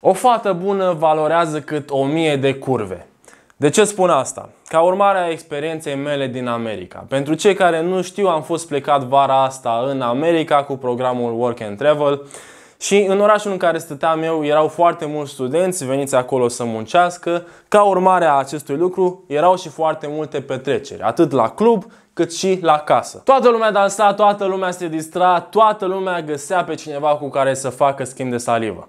O fată bună valorează cât o mie de curve. De ce spun asta? Ca urmare a experienței mele din America. Pentru cei care nu știu, am fost plecat vara asta în America cu programul Work and Travel și în orașul în care stăteam eu erau foarte mulți studenți veniți acolo să muncească. Ca urmare a acestui lucru erau și foarte multe petreceri, atât la club cât și la casă. Toată lumea dansa, toată lumea se distra, toată lumea găsea pe cineva cu care să facă schimb de salivă.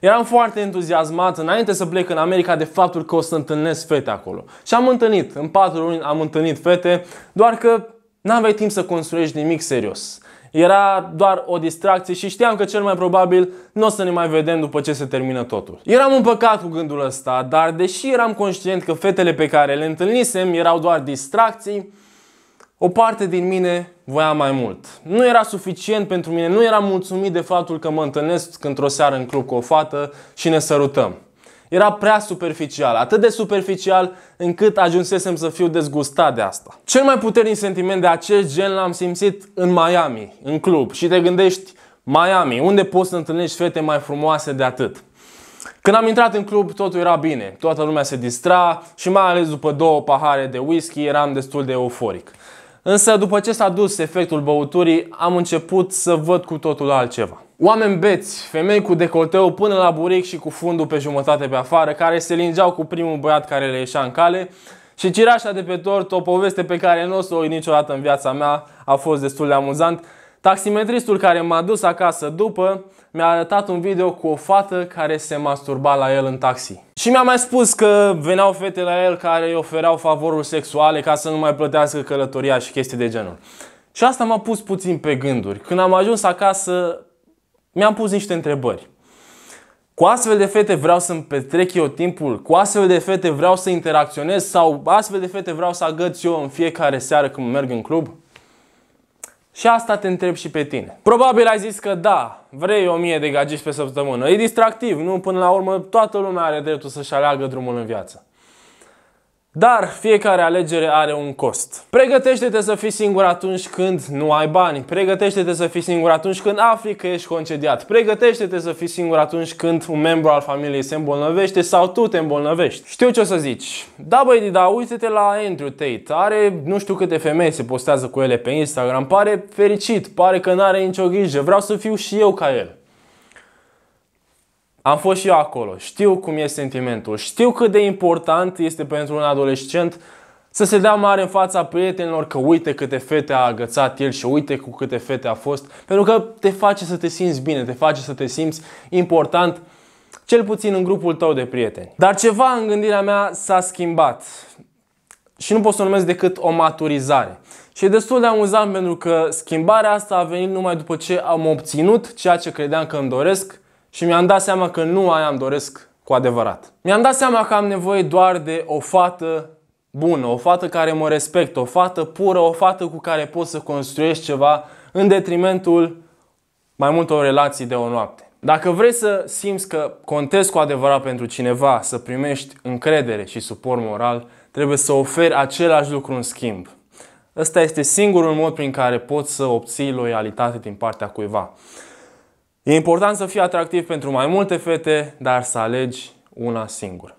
Eram foarte entuziasmat înainte să plec în America de faptul că o să întâlnesc fete acolo. Și am întâlnit, în patru luni am întâlnit fete, doar că n-aveai timp să construiești nimic serios. Era doar o distracție și știam că cel mai probabil nu o să ne mai vedem după ce se termină totul. Eram împăcat cu gândul ăsta, dar deși eram conștient că fetele pe care le întâlnisem erau doar distracții, o parte din mine voia mai mult. Nu era suficient pentru mine, nu eram mulțumit de faptul că mă întâlnesc într-o seară în club cu o fată și ne sărutăm. Era prea superficial, atât de superficial încât ajunsesem să fiu dezgustat de asta. Cel mai puternic sentiment de acest gen l-am simțit în Miami, în club și te gândești Miami, unde poți să întâlnești fete mai frumoase de atât. Când am intrat în club, totul era bine, toată lumea se distra și mai ales după două pahare de whisky eram destul de euforic. Însă după ce s-a dus efectul băuturii, am început să văd cu totul altceva. Oameni beți, femei cu decolteu până la buric și cu fundul pe jumătate pe afară, care se lingeau cu primul băiat care le ieșea în cale și cireașa de pe tort, o poveste pe care nu o să o niciodată în viața mea, a fost destul de amuzant, Taximetristul care m-a dus acasă după mi-a arătat un video cu o fată care se masturba la el în taxi. Și mi-a mai spus că veneau fete la el care îi ofereau favoruri sexuale ca să nu mai plătească călătoria și chestii de genul. Și asta m-a pus puțin pe gânduri. Când am ajuns acasă, mi-am pus niște întrebări. Cu astfel de fete vreau să-mi petrec eu timpul? Cu astfel de fete vreau să interacționez? Sau astfel de fete vreau să agăț eu în fiecare seară când merg în club? Și asta te întreb și pe tine. Probabil ai zis că da, vrei 1000 de gagici pe săptămână. E distractiv, nu? Până la urmă, toată lumea are dreptul să-și aleagă drumul în viață. Dar fiecare alegere are un cost. Pregătește-te să fii singur atunci când nu ai bani. Pregătește-te să fii singur atunci când afli că ești concediat. Pregătește-te să fii singur atunci când un membru al familiei se îmbolnăvește sau tu te îmbolnăvești. Știu ce o să zici. Da, băi, da, uite-te la Andrew Tate. Are nu știu câte femei se postează cu ele pe Instagram. Pare fericit, pare că n-are nicio grijă. Vreau să fiu și eu ca el. Am fost și eu acolo, știu cum e sentimentul, știu cât de important este pentru un adolescent să se dea mare în fața prietenilor că uite câte fete a agățat el și uite cu câte fete a fost, pentru că te face să te simți bine, te face să te simți important, cel puțin în grupul tău de prieteni. Dar ceva în gândirea mea s-a schimbat și nu pot să o numesc decât o maturizare. Și e destul de amuzant pentru că schimbarea asta a venit numai după ce am obținut ceea ce credeam că îmi doresc, și mi-am dat seama că nu aia îmi doresc cu adevărat. Mi-am dat seama că am nevoie doar de o fată bună, o fată care mă respectă, o fată pură, o fată cu care pot să construiesc ceva în detrimentul mai multor relații de o noapte. Dacă vrei să simți că contezi cu adevărat pentru cineva, să primești încredere și suport moral, trebuie să oferi același lucru în schimb. Ăsta este singurul mod prin care poți să obții loialitate din partea cuiva. E important să fii atractiv pentru mai multe fete, dar să alegi una singură.